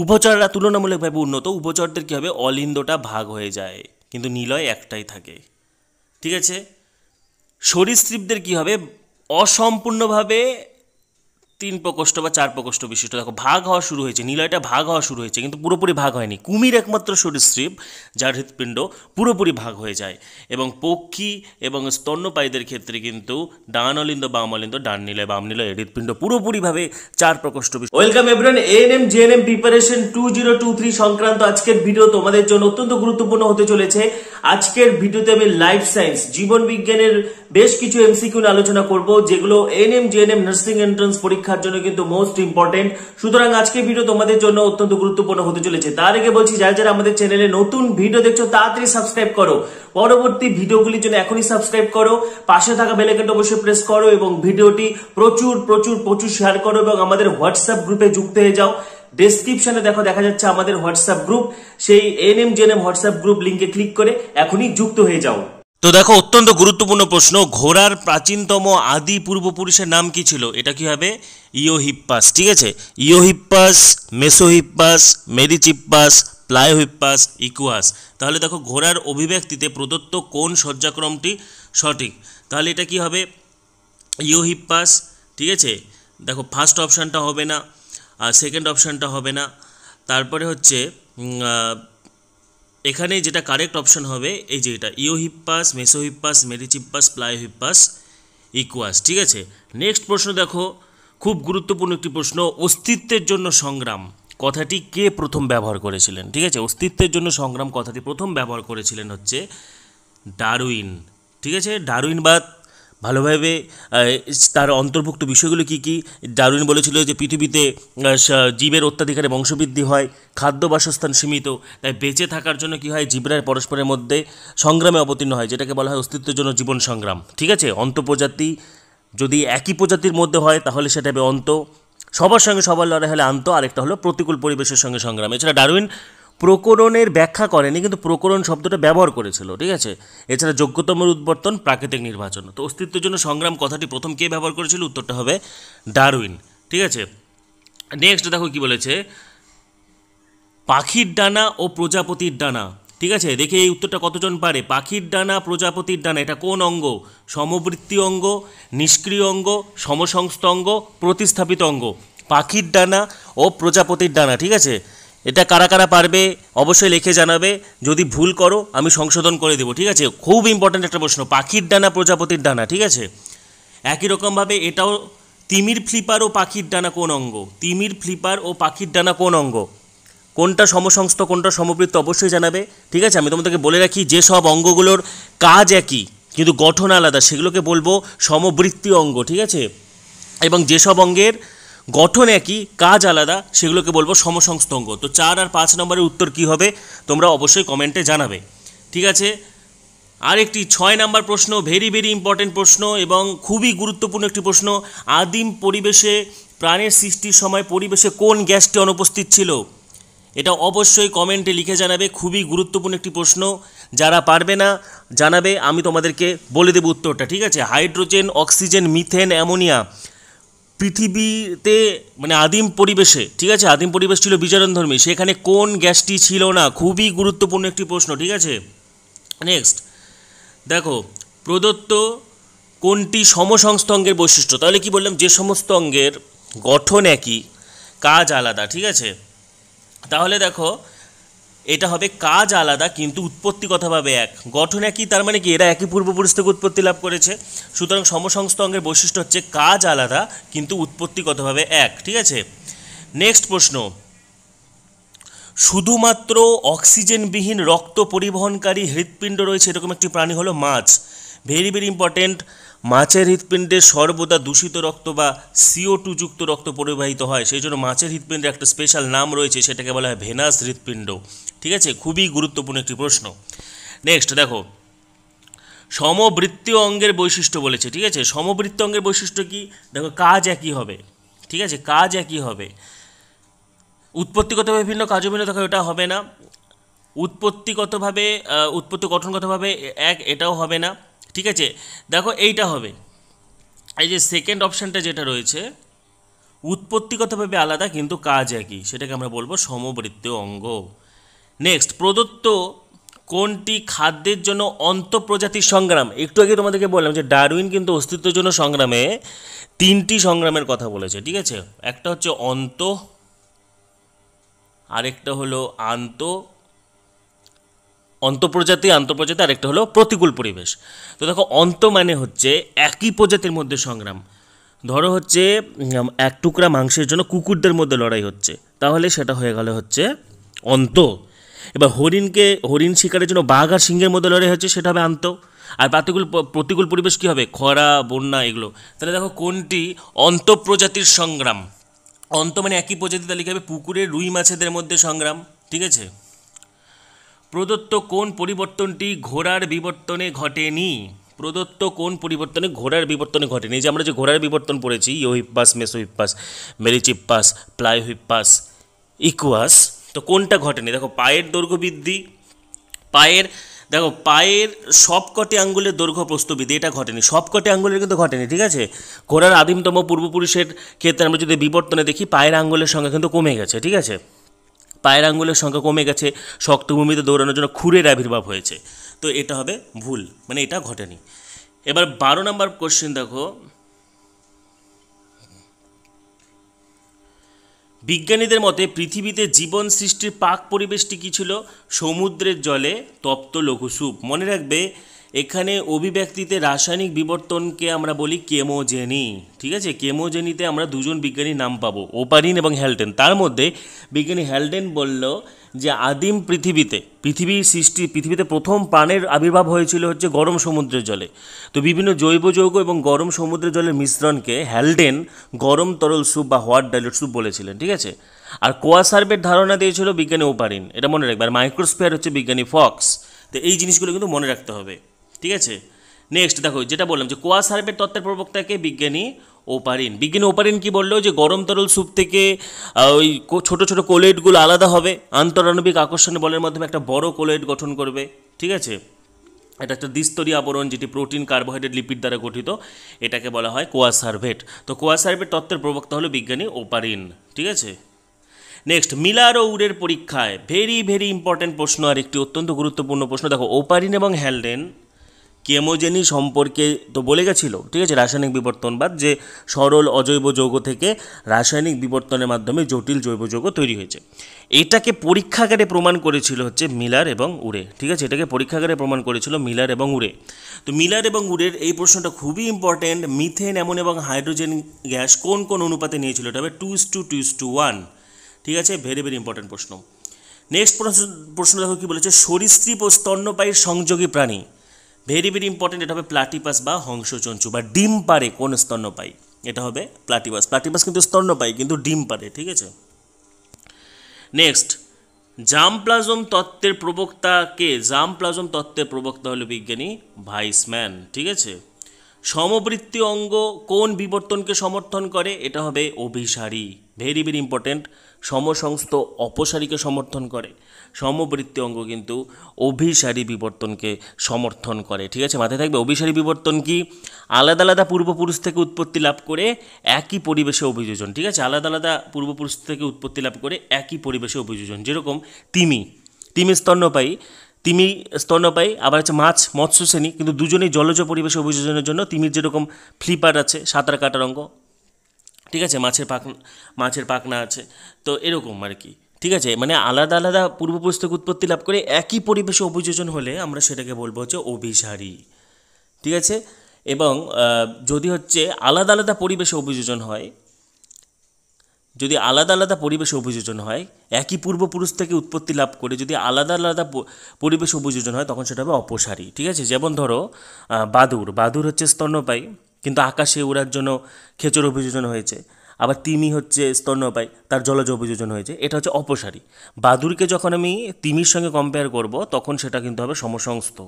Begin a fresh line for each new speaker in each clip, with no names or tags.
উভচররা তুলনামূলকভাবে উন্নত উভচরদের কী হবে অলিন্দটা ভাগ হয়ে যায় কিন্তু নিলয় একটাই থাকে ঠিক আছে সরীসৃপদের কী হবে অসম্পূর্ণভাবে তিন প্রকোষ্ঠ বা চার প্রকোষ্ঠ বিশিষ্ট দেখো ভাগ হওয়া শুরু হয়েছে নিলয়টা ভাগ হওয়া শুরু হয়েছে কিন্তু পুরোপুরি ভাগ হয়নি কুমির একমাত্র সরীসৃপ যার হৃৎপিণ্ড পুরোপুরি ভাগ হয়ে যায় এবং পক্ষী এবং স্তন্যপায়ীদের ক্ষেত্রে কিন্তু ডান অলিন্দ বাম অলিন্দ ডান নিলয় বাম নিলয় হৃৎপিণ্ড পুরোপুরিভাবে চার প্রকোষ্ঠ বিশিষ্ট welcome everyone N M J preparation two zero two three সংক্রান্ত আজকের ভিডিও তোমাদের জন্য অত্যন্ত গুরুত্বপূর্ণ হতে চলেছে আজকের ভিডিওতে আমি লাইফ সায়েন্স জীবন বিজ্ঞানের বেশ কিছু এমসিকিউ আলোচনা করব যেগুলো এনএম জেএনএম নার্সিং এন্ট্রান্স পরীক্ষার জন্য কিন্তু মোস্ট ইম্পর্টেন্ট সুতরাং আজকের ভিডিও তোমাদের জন্য অত্যন্ত গুরুত্বপূর্ণ হতে চলেছে তার আগে বলছি যারা যারা আমাদের চ্যানেলে নতুন ভিডিও দেখছো তাড়াতাড়ি সাবস্ক্রাইব করো পরবর্তী ভিডিওগুলির জন্য এখনই সাবস্ক্রাইব করো পাশে থাকা বেলাইকনটা অবশ্যই প্রেস করো এবং ভিডিওটি প্রচুর প্রচুর প্রচুর শেয়ার করো এবং আমাদের হোয়াটসঅ্যাপ গ্রুপে যুক্ত হয়ে যাও ডেসক্রিপশনে দেখো দেখা যাচ্ছে আমাদের হোয়াটসঅ্যাপ গ্রুপ সেই N M GN M WhatsApp group লিঙ্কে ক্লিক করে এখনই যুক্ত হয়ে যাও তো দেখো অত্যন্ত গুরুত্বপূর্ণ প্রশ্ন ঘোড়ার প্রাচীনতম আদি পূর্বপুরুষের নাম কি ছিল এটা কি হবে ইয়োহিপ্পাস ঠিক আছে ইয়োহিপ্পাস মেসোহিপ্পাস মেরিচিপ্পাস প্লায়োহিপাস ইকুয়াস তাহলে দেখো ঘোড়ার অভিব্যক্তিতে প্রদত্ত কোন শয্যাক্রমটি সঠিক তাহলে এটা কি হবে ইয়োহিপ্পাস ঠিক আছে দেখো ফার্স্ট অপশানটা হবে না সেকেন্ড অপশানটা হবে না তারপরে হচ্ছে এখানে যেটা কারেক্ট অপশান হবে এই যে এটা Eohippus Mesohippus Merychippus Pliohippus Equus ঠিক আছে নেক্সট প্রশ্ন দেখো খুব গুরুত্বপূর্ণ একটি প্রশ্ন অস্তিত্বের জন্য সংগ্রাম কথাটি কে প্রথম ব্যবহার করেছিলেন ঠিক আছে অস্তিত্বের জন্য সংগ্রাম কথাটি প্রথম ব্যবহার করেছিলেন হচ্ছে ডারউইন ঠিক আছে বা ভালোভাবে তার অন্তর্ভুক্ত বিষয়গুলো কি কি ডারুইন বলেছিল যে পৃথিবীতে জীবের অত্যাধিকারে বংশবৃদ্ধি হয় খাদ্য বাসস্থান সীমিত তাই বেঁচে থাকার জন্য কি হয় জীবরা পরস্পরের মধ্যে সংগ্রামে অবতীর্ণ হয় যেটাকে বলা হয় অস্তিত্বের জন্য জীবন সংগ্রাম ঠিক আছে অন্তঃপ্রজাতি যদি একই প্রজাতির মধ্যে হয় তাহলে সেটা হবে অন্ত সবার সঙ্গে সবার লড়াই হলে আন্ত আরেকটা হলো প্রতিকূল পরিবেশের সঙ্গে সংগ্রাম এছাড়া ডারুইন প্রকরণের ব্যাখ্যা করেনি কিন্তু প্রকরণ শব্দটা ব্যবহার করেছিল ঠিক আছে এছাড়া যোগ্যতমের উদ্বর্তন প্রাকৃতিক নির্বাচন তো অস্তিত্বের জন্য সংগ্রাম কথাটি প্রথম কে ব্যবহার করেছিল উত্তরটা হবে ডারউইন ঠিক আছে নেক্সট দেখো কি বলেছে পাখির ডানা ও প্রজাপতির ডানা ঠিক আছে দেখে এই উত্তরটা কতজন পারে পাখির ডানা প্রজাপতির ডানা এটা কোন অঙ্গ সমবৃত্তি অঙ্গ নিষ্ক্রিয় অঙ্গ সমসংস্থ অঙ্গ প্রতিস্থাপিত অঙ্গ পাখির ডানা ও প্রজাপতির ডানা ঠিক আছে এটা কারা কারা পারবে অবশ্যই লিখে জানাবে যদি ভুল করো আমি সংশোধন করে দেবো ঠিক আছে খুব ইম্পর্ট্যান্ট একটা প্রশ্ন পাখির ডানা প্রজাপতির ডানা ঠিক আছে একই রকমভাবে এটাও তিমির ফ্লিপার ও পাখির ডানা কোন অঙ্গ তিমির ফ্লিপার ও পাখির ডানা কোন অঙ্গ কোনটা সমসংস্থ কোনটা সমবৃত্ত অবশ্যই জানাবে ঠিক আছে আমি তোমাদেরকে বলে রাখি যে সব অঙ্গগুলোর কাজ একই কিন্তু গঠন আলাদা সেগুলোকে বলবো সমবৃত্তি অঙ্গ ঠিক আছে এবং যেসব অঙ্গের গঠন একই কাজ আলাদা সেগুলোকে বলবো সমসংস্তঙ্গ তো চার আর পাঁচ নম্বরের উত্তর কি হবে তোমরা অবশ্যই কমেন্টে জানাবে ঠিক আছে আর একটি ছয় নাম্বার প্রশ্ন ভেরি ভেরি ইম্পর্টেন্ট প্রশ্ন এবং খুবই গুরুত্বপূর্ণ একটি প্রশ্ন আদিম পরিবেশে প্রাণের সৃষ্টির সময় পরিবেশে কোন গ্যাসটি অনুপস্থিত ছিল এটা অবশ্যই কমেন্টে লিখে জানাবে খুবই গুরুত্বপূর্ণ একটি প্রশ্ন যারা পারবে না জানাবে আমি তোমাদেরকে বলে দেব উত্তরটা ঠিক আছে হাইড্রোজেন অক্সিজেন মিথেন অ্যামোনিয়া পৃথিবীতে মানে আদিম পরিবেশে ঠিক আছে আদিম পরিবেশ ছিল ধর্মী সেখানে কোন গ্যাসটি ছিল না খুবই গুরুত্বপূর্ণ একটি প্রশ্ন ঠিক আছে নেক্সট দেখো প্রদত্ত কোনটি সমসংস্থ অঙ্গের বৈশিষ্ট্য তাহলে কি বললাম যে সমস্ত অঙ্গের গঠন একই কাজ আলাদা ঠিক আছে তাহলে দেখো এটা হবে কাজ আলাদা কিন্তু উৎপত্তিগতভাবে এক গঠন একই তার মানে কি এরা একই পূর্বপুরুষ থেকে উৎপত্তি লাভ করেছে সুতরাং সমসংস্থ অঙ্গের বৈশিষ্ট্য হচ্ছে কাজ আলাদা কিন্তু উৎপত্তিগতভাবে এক ঠিক আছে নেক্সট প্রশ্ন শুধুমাত্র অক্সিজেনবিহীন রক্ত পরিবহনকারী হৃৎপিণ্ড রয়েছে এরকম একটি প্রাণী হলো মাছ ভেরি ভেরি ইম্পর্টেন্ট মাছের হৃৎপিণ্ডে সর্বদা দূষিত রক্ত বা সিও টু যুক্ত রক্ত পরিবাহিত হয় সেই জন্য মাছের হৃৎপিণ্ডের একটা স্পেশাল নাম রয়েছে সেটাকে বলা হয় ভেনাস হৃৎপিণ্ড ঠিক আছে খুবই গুরুত্বপূর্ণ একটি প্রশ্ন নেক্সট দেখো সমবৃত্তীয় অঙ্গের বৈশিষ্ট্য বলেছে ঠিক আছে সমবৃত্ত অঙ্গের বৈশিষ্ট্য কি দেখো কাজ একই হবে ঠিক আছে কাজ একই হবে উৎপত্তিগতভাবে ভিন্ন কাজও ভিন্ন দেখো এটা হবে না উৎপত্তিগতভাবে উৎপত্তি গঠনগতভাবে এক এটাও হবে না ঠিক আছে দেখো এইটা হবে এই যে সেকেন্ড অপশানটা যেটা রয়েছে উৎপত্তিগতভাবে আলাদা কিন্তু কাজ একই সেটাকে আমরা বলবো সমবৃত্ত অঙ্গ নেক্সট প্রদত্ত কোনটি খাদ্যের জন্য অন্তঃপ্রজাতির সংগ্রাম একটু আগে তোমাদেরকে বললাম যে ডারউইন কিন্তু অস্তিত্বের জন্য সংগ্রামে তিনটি সংগ্রামের কথা বলেছে ঠিক আছে একটা হচ্ছে অন্ত আরেকটা হলো আন্ত অন্তঃপ্রজাতি আন্তঃপ্রজাতি আরেকটা হলো প্রতিকূল পরিবেশ তো দেখো অন্ত মানে হচ্ছে একই প্রজাতির মধ্যে সংগ্রাম ধরো হচ্ছে এক টুকরা মাংসের জন্য কুকুরদের মধ্যে লড়াই হচ্ছে তাহলে সেটা হয়ে গেল হচ্ছে অন্ত এবার হরিণকে হরিণ শিকারের জন্য বাঘ আর সিংহের মধ্যে লড়াই হচ্ছে সেটা হবে আন্ত আর প্রতিকূল প্রতিকূল পরিবেশ কী হবে খরা বন্যা এগুলো তাহলে দেখো কোনটি অন্তঃপ্রজাতির সংগ্রাম অন্ত মানে একই প্রজাতি তাহলে হবে পুকুরে রুই মাছেদের মধ্যে সংগ্রাম ঠিক আছে প্রদত্ত কোন পরিবর্তনটি ঘোড়ার বিবর্তনে ঘটেনি প্রদত্ত কোন পরিবর্তনে ঘোড়ার বিবর্তনে ঘটেনি যে আমরা যে ঘোড়ার বিবর্তন পড়েছি ইয়োহিপাস মেসোহিপাস মেরিচিপাস প্লাইহিপাস ইকুয়াস তো কোনটা ঘটেনি দেখো পায়ের দৈর্ঘ্য বৃদ্ধি পায়ের দেখো পায়ের সবকটি আঙ্গুলের দৈর্ঘ্য প্রস্তবিধি এটা ঘটেনি সবকটি আঙ্গুলের কিন্তু ঘটেনি ঠিক আছে ঘোড়ার আদিমতম পূর্বপুরুষের ক্ষেত্রে আমরা যদি বিবর্তনে দেখি পায়ের আঙ্গুলের সংখ্যা কিন্তু কমে গেছে ঠিক আছে পায়ের আঙ্গুলের সংখ্যা কমে গেছে শক্তভূমিতে দৌড়ানোর জন্য খুরের আবির্ভাব হয়েছে তো এটা হবে ভুল মানে এটা ঘটেনি এবার বারো নম্বর কোশ্চেন দেখো বিজ্ঞানীদের মতে পৃথিবীতে জীবন সৃষ্টির পাক পরিবেশটি কী ছিল সমুদ্রের জলে তপ্ত লঘুসুপ মনে রাখবে এখানে অভিব্যক্তিতে রাসায়নিক বিবর্তনকে আমরা বলি কেমোজেনি ঠিক আছে কেমোজেনিতে আমরা দুজন বিজ্ঞানীর নাম পাবো ওপারিন এবং হ্যালডেন তার মধ্যে বিজ্ঞানী হ্যালডেন বলল যে আদিম পৃথিবীতে পৃথিবীর সৃষ্টি পৃথিবীতে প্রথম প্রাণের আবির্ভাব হয়েছিল হচ্ছে গরম সমুদ্রের জলে তো বিভিন্ন জৈব যৌগ এবং গরম সমুদ্রের জলের মিশ্রণকে হ্যালডেন গরম তরল স্যুপ বা হোয়াট ডাইলট স্যুপ বলেছিলেন ঠিক আছে আর কোয়াসার্বের ধারণা দিয়েছিল বিজ্ঞানী ওপারিন এটা মনে রাখবে আর মাইক্রোস্ফিয়ার হচ্ছে বিজ্ঞানী ফক্স তো এই জিনিসগুলো কিন্তু মনে রাখতে হবে ঠিক আছে নেক্সট দেখো যেটা বললাম যে কোয়া সার্ভের তত্ত্বের প্রবক্তাকে বিজ্ঞানী ওপারিন বিজ্ঞানী ওপারিন কি বললো যে গরম তরল স্যুপ থেকে ওই ছোট ছোট কোলেটগুলো আলাদা হবে আন্তরাণবিক আকর্ষণে বলের মাধ্যমে একটা বড় কোলেট গঠন করবে ঠিক আছে এটা একটা দ্বিস্তরী আবরণ যেটি প্রোটিন কার্বোহাইড্রেট লিপিড দ্বারা গঠিত এটাকে বলা হয় কোয়াসার্ভেট তো কোয়াসার্ভেট তত্ত্বের প্রবক্তা হলো বিজ্ঞানী ওপারিন ঠিক আছে নেক্সট মিলার ও উডের পরীক্ষায় ভেরি ভেরি ইম্পর্টেন্ট প্রশ্ন আর একটি অত্যন্ত গুরুত্বপূর্ণ প্রশ্ন দেখো ওপারিন এবং হ্যালডেন কেমোজেনি সম্পর্কে তো বলে গেছিলো ঠিক আছে রাসায়নিক বিবর্তনবাদ যে সরল অজৈব যৌগ থেকে রাসায়নিক বিবর্তনের মাধ্যমে জটিল জৈব যৌগ তৈরি হয়েছে এটাকে পরীক্ষাগারে প্রমাণ করেছিল হচ্ছে মিলার এবং উড়ে ঠিক আছে এটাকে পরীক্ষাগারে প্রমাণ করেছিল মিলার এবং উড়ে তো মিলার এবং উড়ের এই প্রশ্নটা খুবই ইম্পর্টেন্ট মিথেন এমন এবং হাইড্রোজেন গ্যাস কোন কোন অনুপাতে নিয়েছিল এটা হবে two is two two is two one ঠিক আছে ভেরি ভেরি ইম্পর্টেন্ট প্রশ্ন নেক্সট প্রশ্ন দেখো কী বলেছে সরীসৃপ ও স্তন্যপায়ীর সংযোগী প্রাণী ভেরি ভেরি ইম্পর্টেন্ট এটা হবে প্লাটিপাস বা হংসচঞ্চু বা ডিম পারে কোন স্তন্যপায়ী এটা হবে প্লাটিপাস প্লাটিপাস কিন্তু স্তন্যপায়ী কিন্তু ডিম পারে ঠিক আছে নেক্সট জাম প্লাজম তত্ত্বের প্রবক্তা কে জাম প্লাজম তত্ত্বের প্রবক্তা হলো বিজ্ঞানী ভাইসম্যান ঠিক আছে সমবৃত্তি অঙ্গ কোন বিবর্তনকে সমর্থন করে এটা হবে অভিসারী ভেরি ভেরি ইম্পর্ট্যান্ট সমসংস্থ অপসারীকে সমর্থন করে সমবৃত্তি অঙ্গ কিন্তু অভিসারী বিবর্তনকে সমর্থন করে ঠিক আছে মাথায় থাকবে অভিসারী বিবর্তন কি আলাদা আলাদা পূর্বপুরুষ থেকে উৎপত্তি লাভ করে একই পরিবেশে অভিযোজন ঠিক আছে আলাদা আলাদা পূর্বপুরুষ থেকে উৎপত্তি লাভ করে একই পরিবেশে অভিযোজন যেরকম তিমি তিমি স্তন্যপায়ী তিমি স্তন্যপায়ী আবার হচ্ছে মাছ মৎস্য শ্রেণী কিন্তু দুজনেই জলজ পরিবেশে অভিযোজনের জন্য তিমির যেরকম ফ্লিপার আছে সাঁতার কাটার অঙ্গ ঠিক আছে মাছের পাক মাছের পাকনা আছে তো এরকম আর কি ঠিক আছে মানে আলাদা আলাদা পূর্বপুরুষ থেকে উৎপত্তি লাভ করে একই পরিবেশে অভিযোজন হলে আমরা সেটাকে বলবো হচ্ছে অভিসারী ঠিক আছে এবং যদি হচ্ছে আলাদা আলাদা পরিবেশে অভিযোজন হয় যদি আলাদা আলাদা পরিবেশে অভিযোজন হয় একই পূর্বপুরুষ থেকে উৎপত্তি লাভ করে যদি আলাদা আলাদা পরিবেশে অভিযোজন হয় তখন সেটা হবে অপসারী ঠিক আছে যেমন ধরো বাদুর বাদুর হচ্ছে স্তন্যপায়ী কিন্তু আকাশে ওড়ার জন্য খেচর অভিযোজন হয়েছে আবার তিমি হচ্ছে স্তন্যপায়ী তার জলজ অভিযোজন হয়েছে এটা হচ্ছে অপসারী বাদুরকে যখন আমি তিমির সঙ্গে কম্পেয়ার করব তখন সেটা কিন্তু হবে সমসংস্থ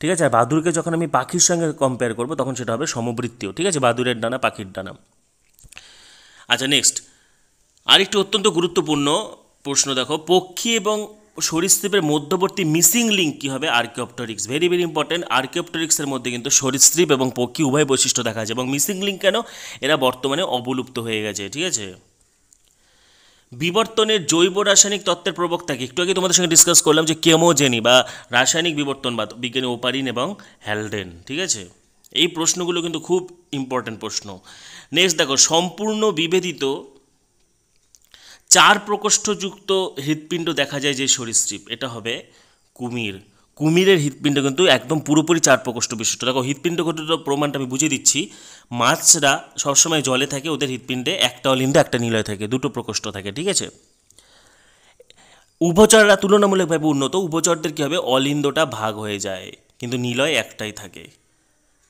ঠিক আছে আর বাদুরকে যখন আমি পাখির সঙ্গে কম্পেয়ার করব তখন সেটা হবে সমবৃত্তীয় ঠিক আছে বাদুরের ডানা পাখির ডানা আচ্ছা নেক্সট আরেকটি অত্যন্ত গুরুত্বপূর্ণ প্রশ্ন দেখো পক্ষী এবং সরীসৃপের মধ্যবর্তী মিসিং লিঙ্ক কী হবে আর্কিওপটরিক্স ভেরি ভেরি ইম্পর্টেন্ট আর্কিওপটরিক্সের মধ্যে কিন্তু সরীসৃপ এবং পক্ষী উভয় বৈশিষ্ট্য দেখা যায় এবং মিসিং লিঙ্ক কেন এরা বর্তমানে অবলুপ্ত হয়ে গেছে ঠিক আছে বিবর্তনের জৈব রাসায়নিক তত্ত্বের প্রবক্তাকে একটু আগে তোমাদের সঙ্গে ডিসকাস করলাম যে কেমোজেনি বা রাসায়নিক বিবর্তনবাদ বিজ্ঞানী ওপারিন এবং হ্যালডেন ঠিক আছে এই প্রশ্নগুলো কিন্তু খুব ইম্পর্টেন্ট প্রশ্ন নেক্সট দেখো সম্পূর্ণ বিভেদিত চার প্রকোষ্ঠযুক্ত হৃৎপিণ্ড দেখা যায় যে সরীসৃপ এটা হবে কুমির কুমিরের হৃৎপিণ্ড কিন্তু একদম পুরোপুরি চার প্রকোষ্ঠ বিশিষ্ট দেখো হৃৎপিণ্ড ঘটিত প্রমাণটা আমি বুঝিয়ে দিচ্ছি মাছরা সবসময় জলে থাকে ওদের হৃৎপিণ্ডে একটা অলিন্দ একটা নিলয় থাকে দুটো প্রকোষ্ঠ থাকে ঠিক আছে উভচররা তুলনামূলকভাবে উন্নত উভচরদের কী হবে অলিন্দটা ভাগ হয়ে যায় কিন্তু নিলয় একটাই থাকে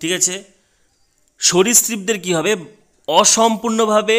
ঠিক আছে সরীসৃপদের কী হবে অসম্পূর্ণভাবে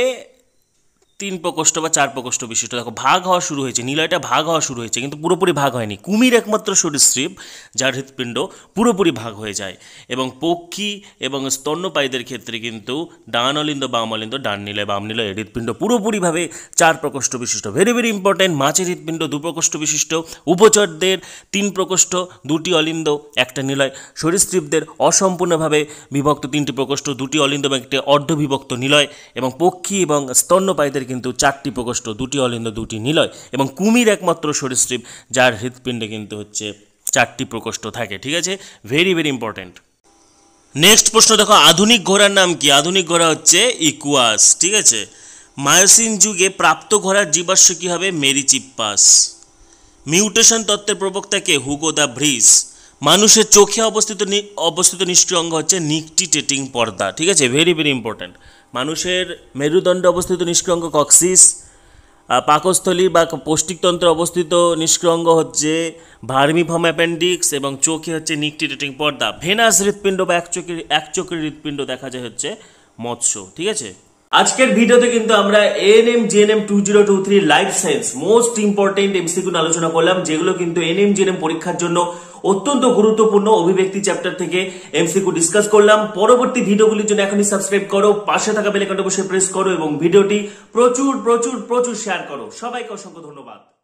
তিন প্রকোষ্ঠ বা চার প্রকোষ্ঠ বিশিষ্ট দেখো ভাগ হওয়া শুরু হয়েছে নিলয়টা ভাগ হওয়া শুরু হয়েছে কিন্তু পুরোপুরি ভাগ হয়নি কুমির একমাত্র সরীসৃপ যার হৃৎপিণ্ড পুরোপুরি ভাগ হয়ে যায় এবং পক্ষী এবং স্তন্যপায়ীদের ক্ষেত্রে কিন্তু ডান অলিন্দ বাম অলিন্দ ডান নিলয় বাম নিলয় হৃৎপিণ্ড পুরোপুরিভাবে চার প্রকোষ্ঠ বিশিষ্ট ভেরি ভেরি ইম্পর্টেন্ট মাছের হৃৎপিণ্ড দু প্রকোষ্ঠ বিশিষ্ট উপচরদের তিন প্রকোষ্ঠ দুটি অলিন্দ একটা নিলয় সরীসৃপদের অসম্পূর্ণভাবে বিভক্ত তিনটি প্রকোষ্ঠ দুটি অলিন্দ এবং একটি অর্ধবিভক্ত নিলয় এবং পক্ষী এবং স্তন্যপায়ীদের কিন্তু চারটি প্রকোষ্ঠ দুটি অলিন্দ দুটি নিলয় এবং কুমির একমাত্র সরীসৃপ যার হৃৎপিণ্ডে কিন্তু হচ্ছে চারটি প্রকোষ্ঠ থাকে ঠিক আছে ভেরি ভেরি ইম্পর্ট্যান্ট নেক্সট প্রশ্ন দেখো আধুনিক ঘোড়ার নাম কি আধুনিক ঘোড়া হচ্ছে ইকুয়াস ঠিক আছে মায়োসিন যুগে প্রাপ্ত ঘোড়ার জীবাশ্ম কী হবে মেরিচিপ্পাস মিউটেশন তত্ত্বের প্রবক্তাকে হুগো দ্য ব্রিজ মানুষের চোখে অবস্থিত অবস্থিত নিষ্ক্রিয় অঙ্গ হচ্ছে নিকটিটেটিং পর্দা ঠিক আছে ভেরি ভেরি ইম্পর্ট্যান্ট মানুষের মেরুদণ্ডে অবস্থিত নিষ্ক্রঙ্গ কক্সিস পাকস্থলী বা পৌষ্টিকতন্ত্রে অবস্থিত নিষ্ক্রঙ্গ হচ্ছে ভার্মিফম অ্যাপেন্ডিক্স এবং চোখে হচ্ছে নিকটিটেটিং পর্দা ভেনাস হৃৎপিণ্ড বা এক চোখের এক চোখের হৃৎপিণ্ড দেখা যায় হচ্ছে মৎস্য ঠিক আছে আজকের ভিডিওতে কিন্তু আমরা NM GNM two zero two three life science most important MCQ আলোচনা করলাম যেগুলো কিন্তু এনএম জিএনএম পরীক্ষার জন্য অত্যন্ত গুরুত্বপূর্ণ অভিব্যক্তি চ্যাপ্টার থেকে এমসিকিউ ডিসকাস করলাম পরবর্তী ভিডিওগুলির জন্য এখনই সাবস্ক্রাইব করো পাশে থাকা বেলেকাটা বসে প্রেস করো এবং ভিডিওটি প্রচুর প্রচুর প্রচুর শেয়ার করো সবাইকে অসংখ্য ধন্যবাদ